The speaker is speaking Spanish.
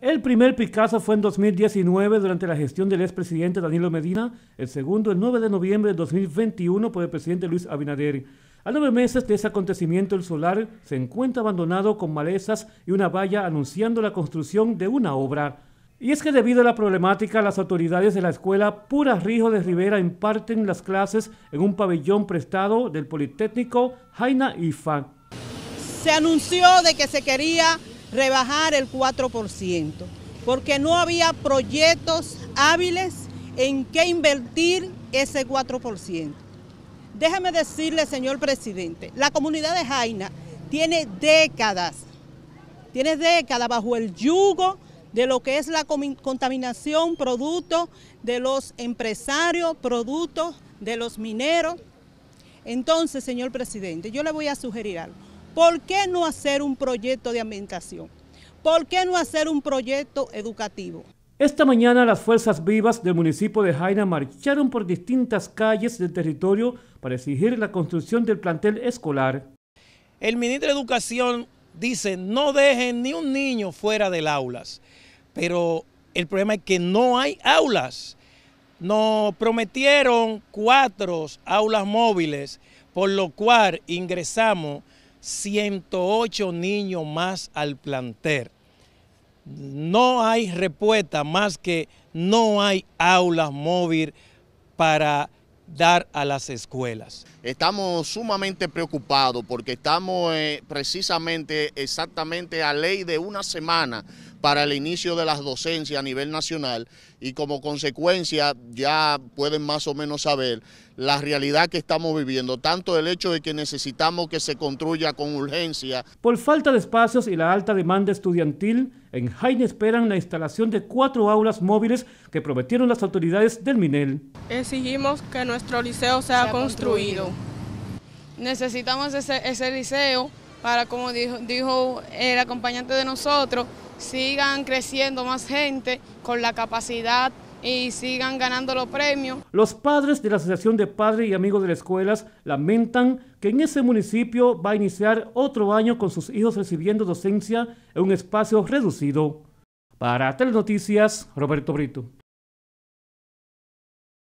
El primer Picasso fue en 2019 durante la gestión del expresidente Danilo Medina, el segundo el 9 de noviembre de 2021 por el presidente Luis Abinader. A nueve meses de ese acontecimiento, el solar se encuentra abandonado con malezas y una valla anunciando la construcción de una obra. Y es que debido a la problemática, las autoridades de la escuela Pura Rijo de Rivera imparten las clases en un pabellón prestado del Politécnico Jaina Ifa. Se anunció de que se quería rebajar el 4%, porque no había proyectos hábiles en qué invertir ese 4%. Déjame decirle, señor presidente, la comunidad de Jaina tiene décadas, tiene décadas bajo el yugo de lo que es la contaminación producto de los empresarios, producto de los mineros. Entonces, señor presidente, yo le voy a sugerir algo. ¿Por qué no hacer un proyecto de ambientación? ¿Por qué no hacer un proyecto educativo? Esta mañana las fuerzas vivas del municipio de Jaina marcharon por distintas calles del territorio para exigir la construcción del plantel escolar. El ministro de Educación dice no dejen ni un niño fuera del aulas, pero el problema es que no hay aulas. Nos prometieron cuatro aulas móviles, por lo cual ingresamos 108 niños más al plantel. No hay respuesta más que no hay aulas móviles para dar a las escuelas. Estamos sumamente preocupados porque estamos eh, precisamente exactamente a ley de una semana para el inicio de las docencias a nivel nacional y como consecuencia ya pueden más o menos saber la realidad que estamos viviendo, tanto el hecho de que necesitamos que se construya con urgencia. Por falta de espacios y la alta demanda estudiantil, en Jaina esperan la instalación de cuatro aulas móviles que prometieron las autoridades del MINEL. Exigimos que nuestro liceo sea, construido. Necesitamos ese, liceo para, como dijo, dijo el acompañante de nosotros, sigan creciendo más gente con la capacidad y sigan ganando los premios. Los padres de la Asociación de Padres y Amigos de las Escuelas lamentan que en ese municipio va a iniciar otro año con sus hijos recibiendo docencia en un espacio reducido. Para Telenoticias, Roberto Brito.